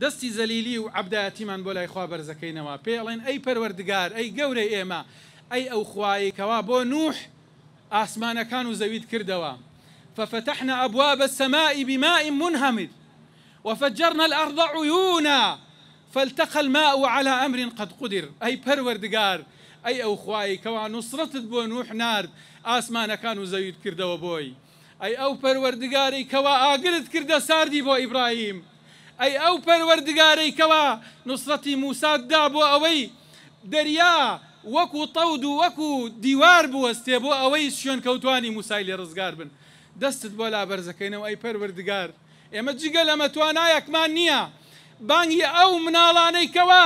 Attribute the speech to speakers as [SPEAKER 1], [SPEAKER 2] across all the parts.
[SPEAKER 1] دەستی زلیلی و عبدایەتیمان بۆ لای خوا بەرزەکەینەوە پێڵێن ئەی پەروەردگار ئەی گەورەی ای او خواهی خوایکەوە بۆ نوح کانو زوید کرد و ففتحنا أبواب السماء بماء منهمر وفجرنا الأرض عيونا فالتقى الماء على أمر قد قدر أي پروردگار أي أو خواي كوا نصرتت بو نوح نارد آسمان كانوا زيد كردوا بوي أي أو پروردگاري كوا آقلت كردا ساردي بو إبراهيم ئەی ئەو پەروەردگارەی کەوا نوسرەتی موساددا بۆ ئەوەی دەریا وەکو تەود و وەکو دیوار بوەستێ بۆ ئەوەی شوێن کەوتانی موسای لێ ڕزگار بن دەستت بۆ لا بەرزەکەینەوە ئەی پەروەردگار ئێمە جگە لەمە توانایەکمان نییە بانگی ئەو مناڵانەی کەوا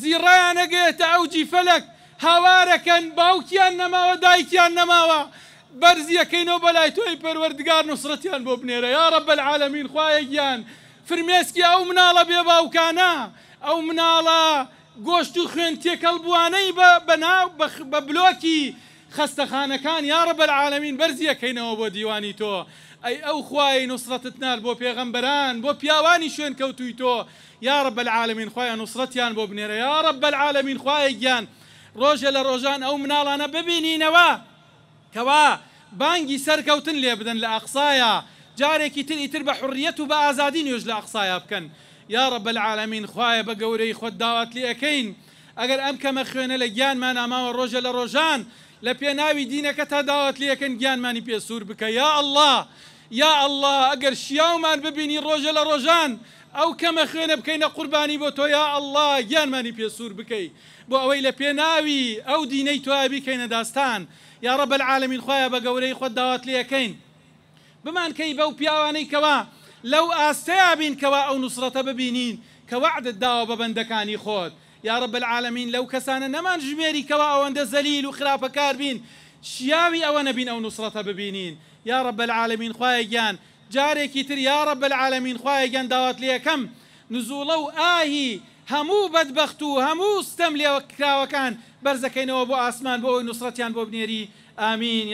[SPEAKER 1] زیڕیان نەگەێتە ئەو جیفەلک هاوارەکەن باوکیان نەماوە دایکیان نەماوە بەرزیەکەینەوە بەلای تۆی پەروەردگار نوسرەتیان بۆ بنێرە یارە بەلعاالەمین خوایەکیان فرمێسکی ئەو مناڵە بێ باوکانە ئەو مناڵە گۆشت و خوێن تێکەڵ بوانەی بە بەناو بە بلۆکی خەستەخانەکان یاڕە بەرعاالەمین بەرزیەکەینەوە بۆ دیوانی تۆ ئەی ئەو خوای نووسەتت نار بۆ پێغەمبەران بۆ پیاوانی شوێن کەوتوی تۆ یاڕە بەعاالمین خۆیان نووسەتیان بۆ بنێرە یاڕە بەعاالمین خوای گیان ڕۆژە لە ڕۆژان ئەو مناڵانە ببینینەوە کەوا بانگی سەرکەوتن لێ بدەن لە ئەقسایە. جارێکی تری تر بە حڕیەت و بە ئازادی نوێژ لە ئەقسایە بکەن یارە بەعاالمین خوایە بە گەورەی خۆت داوات لەکەین ئەگەر ئەم کەمە خوێنە لە گیانمان ئاماوە ڕۆژە لە ڕۆژان لە پێناوی دینەکە تا داوات لەکەن گیانمانی پێسوور بکە یا الله یا الله ئەگەر شیاومان ببینی ڕۆژە لە ڕۆژان ئەو کەمە خوێنە بکەینە قوربانی بۆ تۆ یا الله گیانمانی پێسوور بکەیت بۆ ئەوەی لە پێناوی ئەو دینەی توابی کەینە داستان رب بەعاالمین خوایە بە گەورەی خۆت داوات لەکەین. بمان كي بو بياواني كوا لو بین كوا او نصرة ببينين كوعد الدعوة ببندكاني خود يا رب العالمين لو كسانا نمان جميري كوا او اند الزليل خراپەکار كاربين شياوي او نبين او نصرة ببينين يا رب العالمين خواهي جان جاري كتر يا رب العالمين خواهي جان داوات ليا كم نزولو آهي همو بدبختو همو استملي ستەم لێوە کراوەکان بەرزەکەینەوە بۆ ئاسمان بۆ ئەوی نووسڕەتیان بۆ بنێری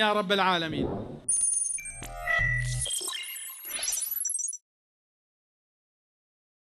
[SPEAKER 1] رب العالمين